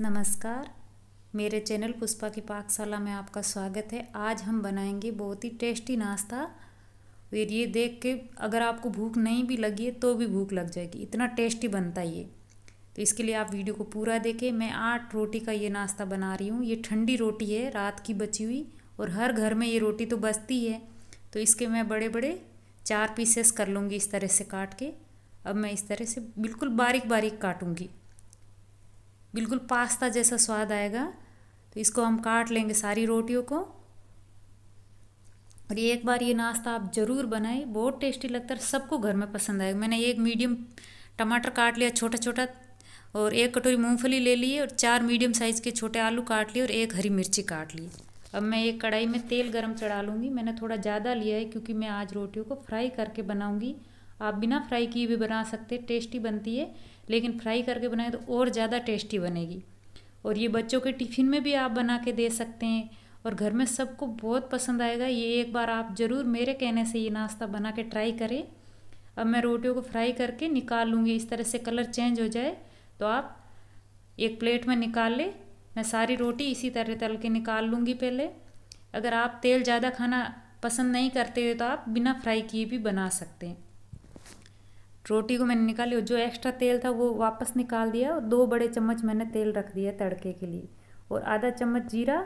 नमस्कार मेरे चैनल पुष्पा की पाकशाला में आपका स्वागत है आज हम बनाएंगे बहुत ही टेस्टी नाश्ता और ये देख के अगर आपको भूख नहीं भी लगी है तो भी भूख लग जाएगी इतना टेस्टी बनता है ये तो इसके लिए आप वीडियो को पूरा देखें मैं आठ रोटी का ये नाश्ता बना रही हूँ ये ठंडी रोटी है रात की बची हुई और हर घर में ये रोटी तो बचती है तो इसके मैं बड़े बड़े चार पीसेस कर लूँगी इस तरह से काट के अब मैं इस तरह से बिल्कुल बारीक बारीक काटूँगी बिल्कुल पास्ता जैसा स्वाद आएगा तो इसको हम काट लेंगे सारी रोटियों को और एक बार ये नाश्ता आप ज़रूर बनाएं बहुत टेस्टी लगता है सबको घर में पसंद आएगा मैंने एक मीडियम टमाटर काट लिया छोटा छोटा और एक कटोरी मूंगफली ले ली और चार मीडियम साइज़ के छोटे आलू काट लिए और एक हरी मिर्ची काट ली अब मैं एक कढ़ाई में तेल गरम चढ़ा लूँगी मैंने थोड़ा ज़्यादा लिया है क्योंकि मैं आज रोटियों को फ्राई करके बनाऊँगी आप बिना फ्राई किए भी बना सकते टेस्टी बनती है लेकिन फ्राई करके बनाए तो और ज़्यादा टेस्टी बनेगी और ये बच्चों के टिफ़िन में भी आप बना के दे सकते हैं और घर में सबको बहुत पसंद आएगा ये एक बार आप ज़रूर मेरे कहने से ये नाश्ता बना के ट्राई करें अब मैं रोटियों को फ्राई करके निकाल लूँगी इस तरह से कलर चेंज हो जाए तो आप एक प्लेट में निकाल लें मैं सारी रोटी इसी तरह तल के निकाल लूँगी पहले अगर आप तेल ज़्यादा खाना पसंद नहीं करते हो तो आप बिना फ्राई किए भी बना सकते हैं रोटी को मैंने निकाली और जो एक्स्ट्रा तेल था वो वापस निकाल दिया और दो बड़े चम्मच मैंने तेल रख दिया तड़के के लिए और आधा चम्मच जीरा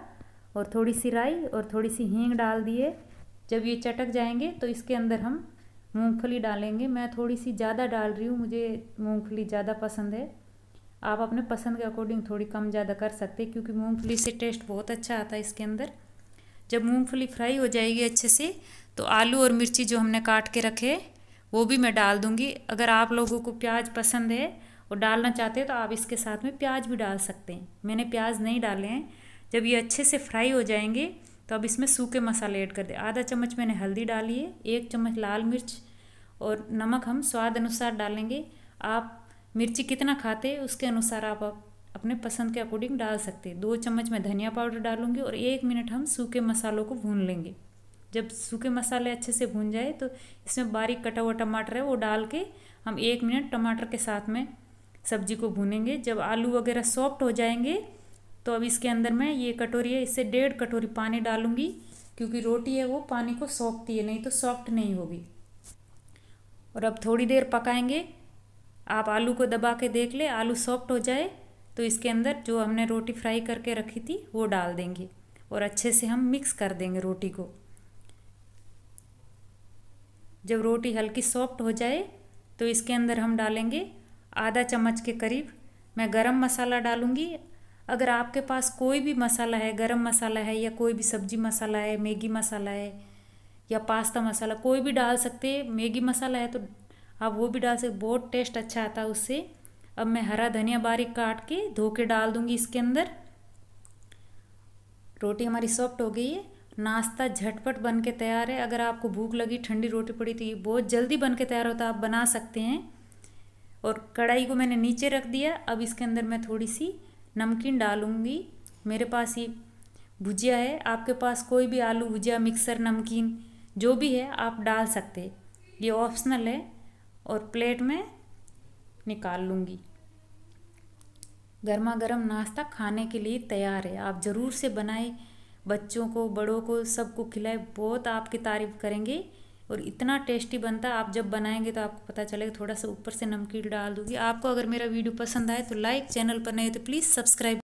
और थोड़ी सी राई और थोड़ी सी हींग डाल दिए जब ये चटक जाएंगे तो इसके अंदर हम मूंगफली डालेंगे मैं थोड़ी सी ज़्यादा डाल रही हूँ मुझे मूंगफली ज़्यादा पसंद है आप अपने पसंद के अकॉर्डिंग थोड़ी कम ज़्यादा कर सकते हैं क्योंकि मूंगफली से टेस्ट बहुत अच्छा आता है इसके अंदर जब मूंगफली फ्राई हो जाएगी अच्छे से तो आलू और मिर्ची जो हमने काट के रखे वो भी मैं डाल दूँगी अगर आप लोगों को प्याज पसंद है और डालना चाहते हैं तो आप इसके साथ में प्याज भी डाल सकते हैं मैंने प्याज नहीं डाले हैं जब ये अच्छे से फ्राई हो जाएंगे तो अब इसमें सूखे मसाले ऐड कर दें आधा चम्मच मैंने हल्दी डाली है एक चम्मच लाल मिर्च और नमक हम स्वाद अनुसार डालेंगे आप मिर्ची कितना खाते हैं उसके अनुसार आप अपने पसंद के अकॉर्डिंग डाल सकते हैं दो चम्मच मैं धनिया पाउडर डालूंगी और एक मिनट हम सूखे मसालों को भून लेंगे जब सूखे मसाले अच्छे से भून जाए तो इसमें बारीक कटा हुआ टमाटर है वो डाल के हम एक मिनट टमाटर के साथ में सब्जी को भूनेंगे जब आलू वगैरह सॉफ्ट हो जाएंगे तो अब इसके अंदर मैं ये कटोरी है इससे डेढ़ कटोरी पानी डालूंगी क्योंकि रोटी है वो पानी को सौंपती है नहीं तो सॉफ्ट नहीं होगी और अब थोड़ी देर पकाएंगे आप आलू को दबा के देख ले आलू सॉफ्ट हो जाए तो इसके अंदर जो हमने रोटी फ्राई करके रखी थी वो डाल देंगे और अच्छे से हम मिक्स कर देंगे रोटी को जब रोटी हल्की सॉफ्ट हो जाए तो इसके अंदर हम डालेंगे आधा चम्मच के करीब मैं गरम मसाला डालूँगी अगर आपके पास कोई भी मसाला है गरम मसाला है या कोई भी सब्जी मसाला है मैगी मसाला है या पास्ता मसाला कोई भी डाल सकते हैं मैगी मसाला है तो आप वो भी डाल सकते बहुत टेस्ट अच्छा आता है उससे अब मैं हरा धनिया बारीक काट के धो के डाल दूँगी इसके अंदर रोटी हमारी सॉफ्ट हो गई है नाश्ता झटपट बन के तैयार है अगर आपको भूख लगी ठंडी रोटी पड़ी तो ये बहुत जल्दी बन के तैयार होता है आप बना सकते हैं और कढ़ाई को मैंने नीचे रख दिया अब इसके अंदर मैं थोड़ी सी नमकीन डालूँगी मेरे पास ये भुजिया है आपके पास कोई भी आलू भुजिया मिक्सर नमकीन जो भी है आप डाल सकते ये ऑप्शनल है और प्लेट में निकाल लूँगी गर्मा गर्म नाश्ता खाने के लिए तैयार है आप ज़रूर से बनाए बच्चों को बड़ों को सबको खिलाए बहुत आपकी तारीफ़ करेंगे और इतना टेस्टी बनता है आप जब बनाएंगे तो आपको पता चलेगा थोड़ा सा ऊपर से नमकीन डाल दूंगी आपको अगर मेरा वीडियो पसंद आए तो लाइक चैनल पर नहीं तो प्लीज़ सब्सक्राइब